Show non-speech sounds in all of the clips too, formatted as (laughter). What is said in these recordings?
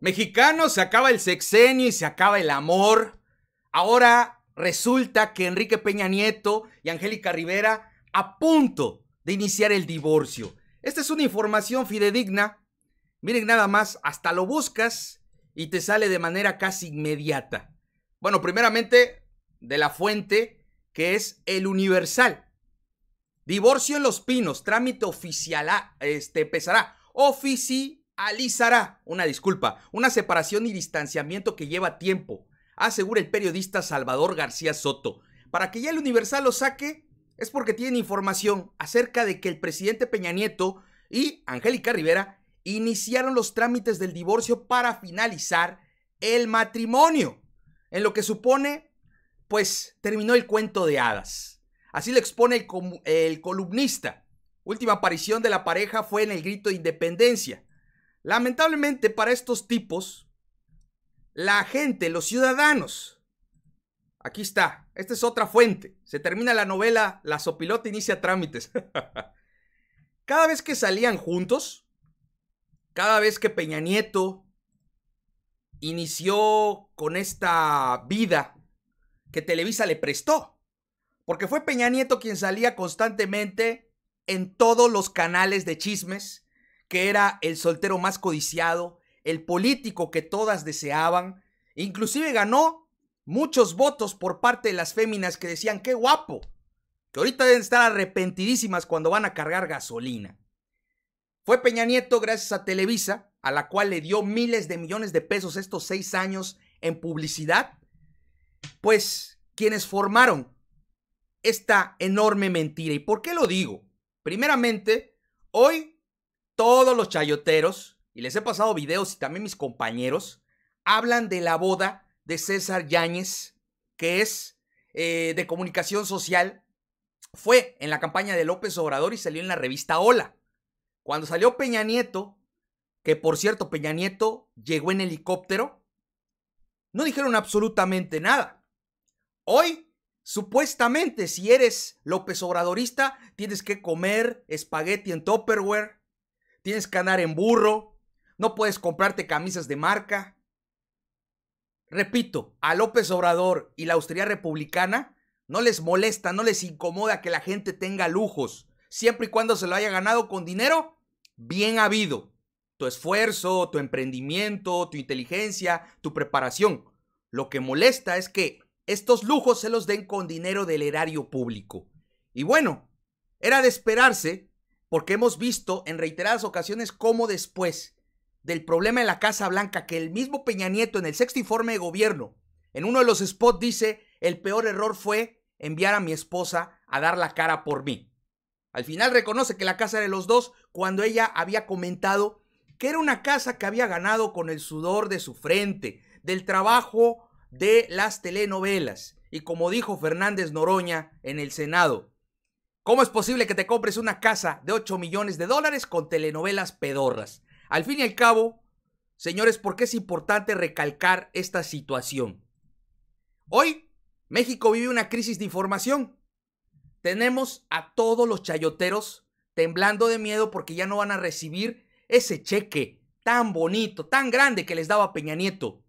Mexicano se acaba el sexenio y se acaba el amor. Ahora resulta que Enrique Peña Nieto y Angélica Rivera a punto de iniciar el divorcio. Esta es una información fidedigna. Miren nada más, hasta lo buscas y te sale de manera casi inmediata. Bueno, primeramente de la fuente que es El Universal. Divorcio en Los Pinos, trámite oficial, ah, este empezará. Ofici alisará una disculpa, una separación y distanciamiento que lleva tiempo, asegura el periodista Salvador García Soto. Para que ya el Universal lo saque es porque tienen información acerca de que el presidente Peña Nieto y Angélica Rivera iniciaron los trámites del divorcio para finalizar el matrimonio, en lo que supone, pues, terminó el cuento de hadas. Así lo expone el columnista. Última aparición de la pareja fue en el grito de independencia, Lamentablemente para estos tipos, la gente, los ciudadanos. Aquí está, esta es otra fuente. Se termina la novela, la sopilota inicia trámites. (laughs) cada vez que salían juntos, cada vez que Peña Nieto inició con esta vida que Televisa le prestó, porque fue Peña Nieto quien salía constantemente en todos los canales de chismes que era el soltero más codiciado, el político que todas deseaban, inclusive ganó muchos votos por parte de las féminas que decían, qué guapo, que ahorita deben estar arrepentidísimas cuando van a cargar gasolina. Fue Peña Nieto gracias a Televisa, a la cual le dio miles de millones de pesos estos seis años en publicidad, pues quienes formaron esta enorme mentira. ¿Y por qué lo digo? Primeramente, hoy todos los chayoteros, y les he pasado videos y también mis compañeros, hablan de la boda de César Yáñez, que es eh, de comunicación social, fue en la campaña de López Obrador y salió en la revista Hola. Cuando salió Peña Nieto, que por cierto Peña Nieto llegó en helicóptero, no dijeron absolutamente nada. Hoy Supuestamente, si eres López Obradorista, tienes que comer espagueti en Tupperware, Tienes que andar en burro. No puedes comprarte camisas de marca. Repito, a López Obrador y la austeridad republicana no les molesta, no les incomoda que la gente tenga lujos, siempre y cuando se lo haya ganado con dinero bien habido. Tu esfuerzo, tu emprendimiento, tu inteligencia, tu preparación. Lo que molesta es que estos lujos se los den con dinero del erario público. Y bueno, era de esperarse porque hemos visto en reiteradas ocasiones cómo después del problema de la Casa Blanca, que el mismo Peña Nieto en el sexto informe de gobierno, en uno de los spots dice, el peor error fue enviar a mi esposa a dar la cara por mí. Al final reconoce que la casa era de los dos cuando ella había comentado que era una casa que había ganado con el sudor de su frente, del trabajo de las telenovelas. Y como dijo Fernández Noroña en el Senado, ¿Cómo es posible que te compres una casa de 8 millones de dólares con telenovelas pedorras? Al fin y al cabo, señores, ¿por qué es importante recalcar esta situación? Hoy, México vive una crisis de información. Tenemos a todos los chayoteros temblando de miedo porque ya no van a recibir ese cheque tan bonito, tan grande que les daba Peña Nieto.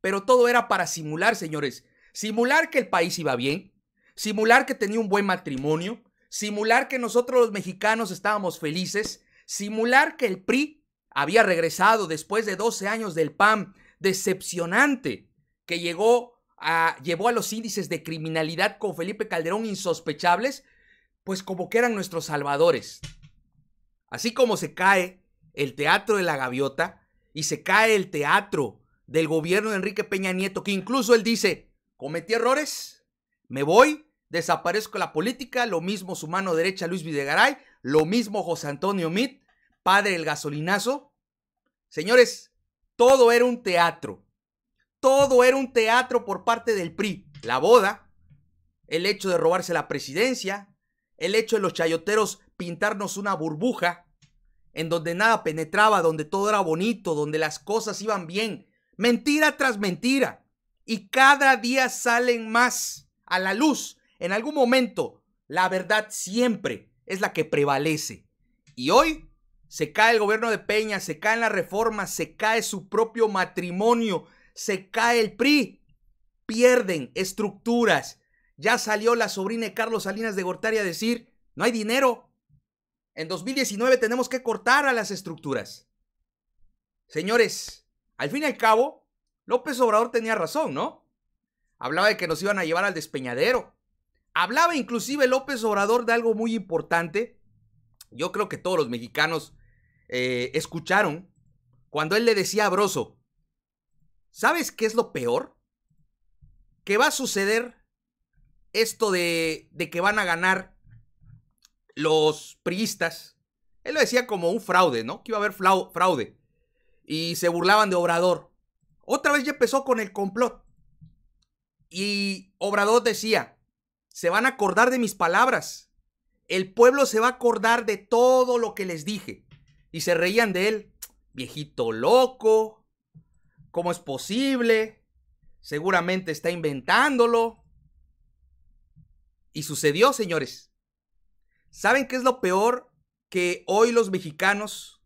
Pero todo era para simular, señores. Simular que el país iba bien, simular que tenía un buen matrimonio, simular que nosotros los mexicanos estábamos felices, simular que el PRI había regresado después de 12 años del PAN decepcionante que llegó a, llevó a los índices de criminalidad con Felipe Calderón insospechables, pues como que eran nuestros salvadores. Así como se cae el teatro de la gaviota y se cae el teatro del gobierno de Enrique Peña Nieto, que incluso él dice, cometí errores, me voy, desaparezco la política, lo mismo su mano derecha Luis Videgaray, lo mismo José Antonio Mit, padre del gasolinazo. Señores, todo era un teatro. Todo era un teatro por parte del PRI. La boda, el hecho de robarse la presidencia, el hecho de los chayoteros pintarnos una burbuja en donde nada penetraba, donde todo era bonito, donde las cosas iban bien. Mentira tras mentira. Y cada día salen más a la luz en algún momento, la verdad siempre es la que prevalece. Y hoy se cae el gobierno de Peña, se caen las reformas, se cae su propio matrimonio, se cae el PRI. Pierden estructuras. Ya salió la sobrina de Carlos Salinas de Gortari a decir, no hay dinero. En 2019 tenemos que cortar a las estructuras. Señores, al fin y al cabo, López Obrador tenía razón, ¿no? Hablaba de que nos iban a llevar al despeñadero. Hablaba inclusive López Obrador de algo muy importante. Yo creo que todos los mexicanos eh, escucharon cuando él le decía a Broso, ¿sabes qué es lo peor? Que va a suceder esto de, de que van a ganar los priistas. Él lo decía como un fraude, ¿no? Que iba a haber fraude. Y se burlaban de Obrador. Otra vez ya empezó con el complot. Y Obrador decía, se van a acordar de mis palabras. El pueblo se va a acordar de todo lo que les dije. Y se reían de él. Viejito loco. ¿Cómo es posible? Seguramente está inventándolo. Y sucedió, señores. ¿Saben qué es lo peor? Que hoy los mexicanos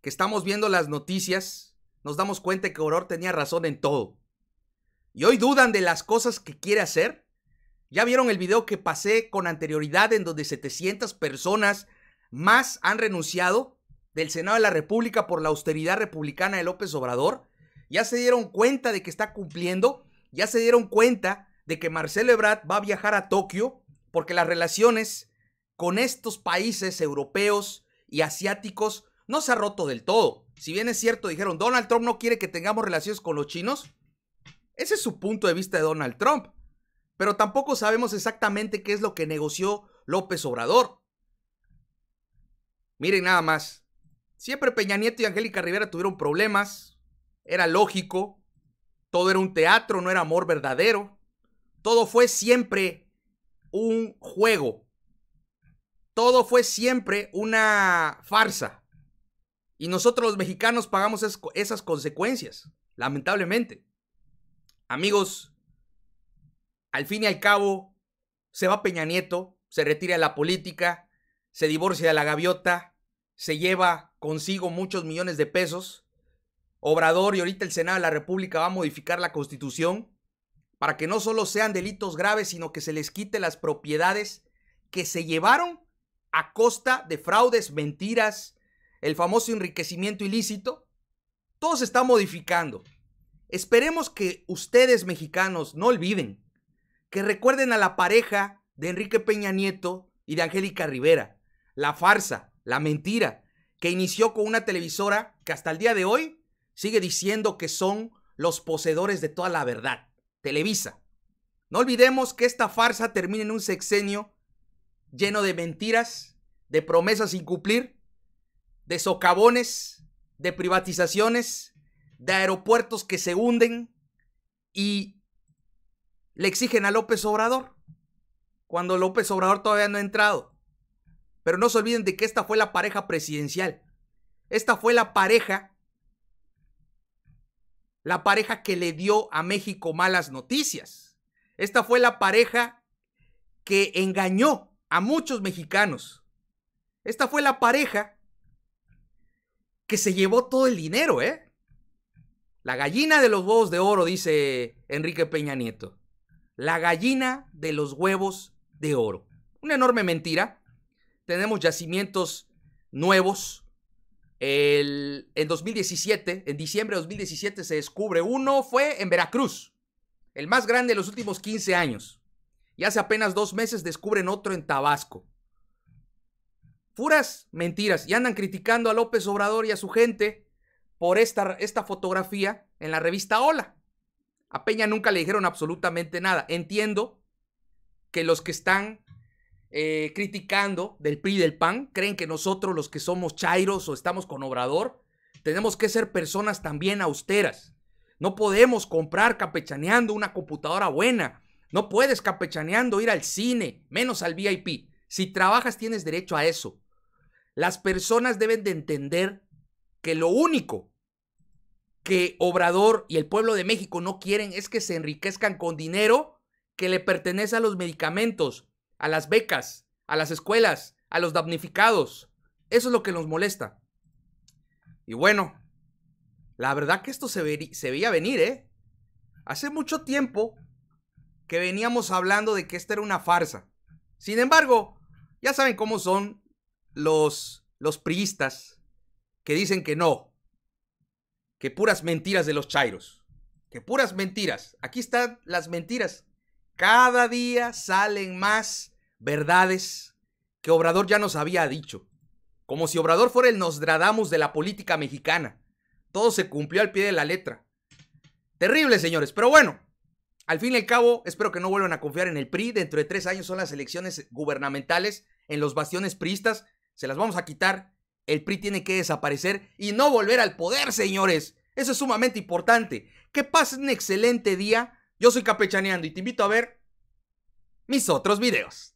que estamos viendo las noticias, nos damos cuenta que Oror tenía razón en todo. Y hoy dudan de las cosas que quiere hacer ya vieron el video que pasé con anterioridad en donde 700 personas más han renunciado del Senado de la República por la austeridad republicana de López Obrador. Ya se dieron cuenta de que está cumpliendo, ya se dieron cuenta de que Marcelo Ebrard va a viajar a Tokio porque las relaciones con estos países europeos y asiáticos no se ha roto del todo. Si bien es cierto, dijeron, Donald Trump no quiere que tengamos relaciones con los chinos. Ese es su punto de vista de Donald Trump pero tampoco sabemos exactamente qué es lo que negoció López Obrador. Miren nada más. Siempre Peña Nieto y Angélica Rivera tuvieron problemas. Era lógico. Todo era un teatro, no era amor verdadero. Todo fue siempre un juego. Todo fue siempre una farsa. Y nosotros los mexicanos pagamos esas consecuencias, lamentablemente. Amigos, al fin y al cabo, se va Peña Nieto, se retira de la política, se divorcia de la gaviota, se lleva consigo muchos millones de pesos. Obrador y ahorita el Senado de la República va a modificar la Constitución para que no solo sean delitos graves, sino que se les quite las propiedades que se llevaron a costa de fraudes, mentiras, el famoso enriquecimiento ilícito. Todo se está modificando. Esperemos que ustedes mexicanos no olviden que recuerden a la pareja de Enrique Peña Nieto y de Angélica Rivera. La farsa, la mentira, que inició con una televisora que hasta el día de hoy sigue diciendo que son los poseedores de toda la verdad. Televisa. No olvidemos que esta farsa termina en un sexenio lleno de mentiras, de promesas sin cumplir, de socavones, de privatizaciones, de aeropuertos que se hunden y le exigen a López Obrador, cuando López Obrador todavía no ha entrado. Pero no se olviden de que esta fue la pareja presidencial. Esta fue la pareja, la pareja que le dio a México malas noticias. Esta fue la pareja que engañó a muchos mexicanos. Esta fue la pareja que se llevó todo el dinero, ¿eh? La gallina de los huevos de oro, dice Enrique Peña Nieto la gallina de los huevos de oro. Una enorme mentira. Tenemos yacimientos nuevos. El, en 2017, en diciembre de 2017 se descubre uno, fue en Veracruz, el más grande de los últimos 15 años. Y hace apenas dos meses descubren otro en Tabasco. Puras mentiras. Y andan criticando a López Obrador y a su gente por esta, esta fotografía en la revista Hola. A Peña nunca le dijeron absolutamente nada. Entiendo que los que están eh, criticando del PRI y del PAN creen que nosotros los que somos chairos o estamos con Obrador, tenemos que ser personas también austeras. No podemos comprar capechaneando una computadora buena. No puedes capechaneando ir al cine, menos al VIP. Si trabajas tienes derecho a eso. Las personas deben de entender que lo único que Obrador y el pueblo de México no quieren es que se enriquezcan con dinero que le pertenece a los medicamentos, a las becas, a las escuelas, a los damnificados. Eso es lo que nos molesta. Y bueno, la verdad que esto se, se veía venir, ¿eh? Hace mucho tiempo que veníamos hablando de que esta era una farsa. Sin embargo, ya saben cómo son los, los priistas que dicen que no, que puras mentiras de los chairos. Que puras mentiras. Aquí están las mentiras. Cada día salen más verdades que Obrador ya nos había dicho. Como si Obrador fuera el Nostradamus de la política mexicana. Todo se cumplió al pie de la letra. Terrible, señores. Pero bueno, al fin y al cabo, espero que no vuelvan a confiar en el PRI. Dentro de tres años son las elecciones gubernamentales en los bastiones priistas. Se las vamos a quitar el PRI tiene que desaparecer y no volver al poder, señores. Eso es sumamente importante. Que pasen un excelente día. Yo soy Capechaneando y te invito a ver mis otros videos.